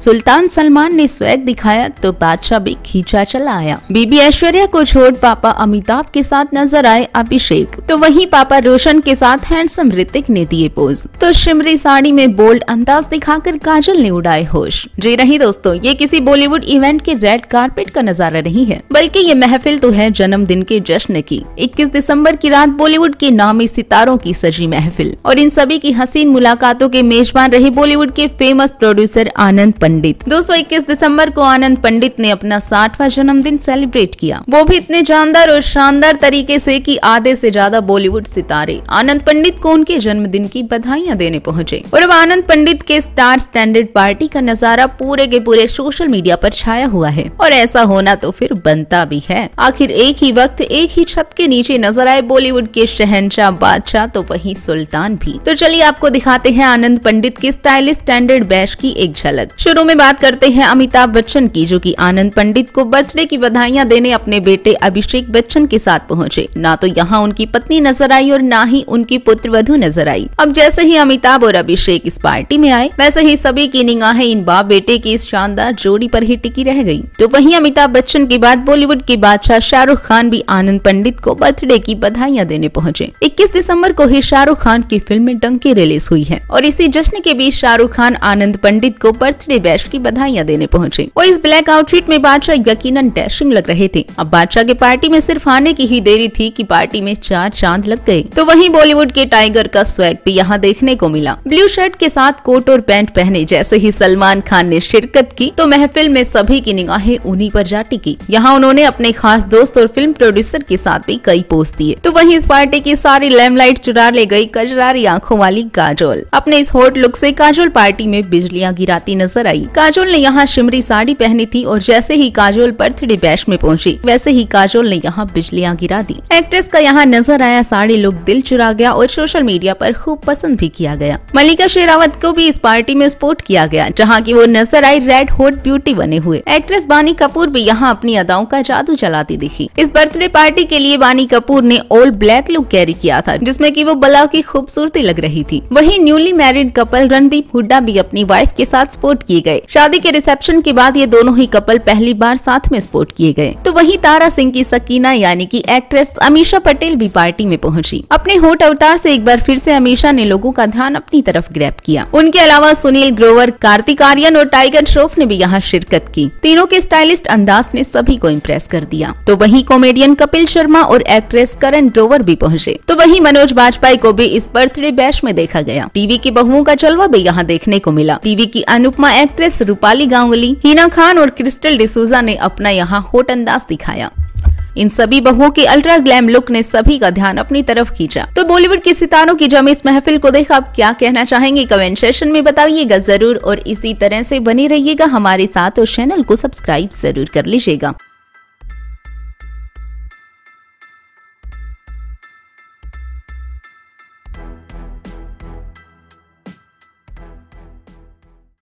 सुल्तान सलमान ने स्वैग दिखाया तो बादशाह भी खींचा चला आया बीबी ऐश्वर्या को छोड़ पापा अमिताभ के साथ नजर आए अभिषेक तो वहीं पापा रोशन के साथ हैंडसम ऋतिक ने दिए पोज तो शिमरी साड़ी में बोल्ड अंदाज दिखाकर काजल ने उड़ाए होश जी नहीं दोस्तों ये किसी बॉलीवुड इवेंट के रेड कार्पेट का नजारा नहीं है बल्कि ये महफिल तो है जन्मदिन के जश्न की इक्कीस दिसम्बर की रात बॉलीवुड के नामी सितारों की सजी महफिल और इन सभी की हसीन मुलाकातों के मेजबान रहे बॉलीवुड के फेमस प्रोड्यूसर आनंद पन्न पंडित दोस्तों इक्कीस दिसम्बर को आनंद पंडित ने अपना साठवा जन्मदिन सेलिब्रेट किया वो भी इतने जानदार और शानदार तरीके ऐसी की आधे ऐसी ज्यादा बॉलीवुड सितारे आनंद पंडित को उनके जन्मदिन की बधाइयाँ देने पहुँचे और अब आनंद पंडित के स्टार स्टैंडर्ड पार्टी का नजारा पूरे के पूरे सोशल मीडिया पर छाया हुआ है और ऐसा होना तो फिर बनता भी है आखिर एक ही वक्त एक ही छत के नीचे नजर आए बॉलीवुड के शहनशाह बादशाह तो वही सुल्तान भी तो चलिए आपको दिखाते हैं आनंद पंडित के स्टाइलिश स्टैंडर्ड बैश की एक झलक शुरू में बात करते हैं अमिताभ बच्चन की जो कि आनंद पंडित को बर्थडे की बधाइयां देने अपने बेटे अभिषेक बच्चन के साथ पहुंचे ना तो यहां उनकी पत्नी नजर आई और ना ही उनकी पुत्र वधु नजर आई अब जैसे ही अमिताभ और अभिषेक इस पार्टी में आए वैसे ही सभी की निगाहें इन बाप बेटे की इस शानदार जोड़ी आरोप ही टिकी रह गयी तो वही अमिताभ बच्चन के बाद बॉलीवुड के बादशाह शाहरुख खान भी आनंद पंडित को बर्थडे की बधाइयाँ देने पहुँचे इक्कीस दिसम्बर को ही शाहरुख खान की फिल्म डंकी रिलीज हुई है और इसी जश्न के बीच शाहरुख खान आनंद पंडित को बर्थडे बैश की बधाइयां देने पहुंचे और इस ब्लैक आउटफिट में बादशाह यकीन डैशिंग लग रहे थे अब बादशाह के पार्टी में सिर्फ आने की ही देरी थी की पार्टी में चार चांद लग गए तो वही बॉलीवुड के टाइगर का स्वैग भी यहाँ देखने को मिला ब्लू शर्ट के साथ कोट और पैंट पहने जैसे ही सलमान खान ने शिरकत की तो महफिल में सभी की निगाहें उन्हीं पर जा टिकी यहाँ उन्होंने अपने खास दोस्त और फिल्म प्रोड्यूसर के साथ भी कई पोस्ट दिए तो वहीं इस पार्टी की सारी लैम्पलाइट चुरा ले गई कजरारी आंखों वाली काजोल अपने इस हॉट लुक से काजोल पार्टी में बिजलियां गिराती नजर आई आई काजोल ने यहाँ शिमरी साड़ी पहनी थी और जैसे ही काजोल बर्थडे बैश में पहुंची वैसे ही काजोल ने यहाँ बिजलियाँ गिरा दी एक्ट्रेस का यहाँ नजर आया साड़ी लुक दिल चुरा गया और सोशल मीडिया आरोप खूब पसंद भी किया गया मलिका शेरावत को भी इस पार्टी में सपोर्ट किया गया जहाँ की वो नजर आई रेड हॉट ब्यूटी बने हुए एक्ट्रेस बानी कपूर भी यहाँ अपनी अदाओं का जादू चलाती दिखी इस बर्थडे पार्टी के लिए बानी कपूर ने ऑल ब्लैक लुक कैरी किया था जिसमे की वो बला की खूबसूरती लग रही थी वही newly married couple Randeep Hooda भी अपनी वाइफ के साथ सपोर्ट किए गए शादी के रिसेप्शन के बाद ये दोनों ही कपल पहली बार साथ में स्पोर्ट किए गए तो वहीं तारा सिंह की सकीना यानी कि एक्ट्रेस अमीशा पटेल भी पार्टी में पहुंची अपने होट अवतार से एक बार फिर से अमीशा ने लोगों का ध्यान अपनी तरफ ग्रैप किया उनके अलावा सुनील ग्रोवर कार्तिक आर्यन और टाइगर श्रोफ ने भी यहाँ शिरकत की तीनों के स्टाइलिस्ट अंदाज ने सभी को इम्प्रेस कर दिया तो वही कॉमेडियन कपिल शर्मा और एक्ट्रेस करण ग्रोवर भी पहुँचे तो वही मनोज वाजपेयी को भी इस बर्थडे बैश में देखा गया टीवी की बहुओं का जलवा भी यहाँ देखने को मिला टीवी की अनुपमा एक्ट्रेस रूपाली गांगुली हिना खान और क्रिस्टल डिसूजा ने अपना यहाँ होट अंदाज लिबास दिखाया इन सभी बहुओं के अल्ट्रा ग्लैम लुक ने सभी का ध्यान अपनी तरफ खींचा तो बॉलीवुड के सितारों की जमी इस महफिल को देख आप क्या कहना चाहेंगे कमेंट सेशन में बताइएगा जरूर और इसी तरह से बने रहिएगा हमारे साथ और चैनल को सब्सक्राइब जरूर कर लीजिएगा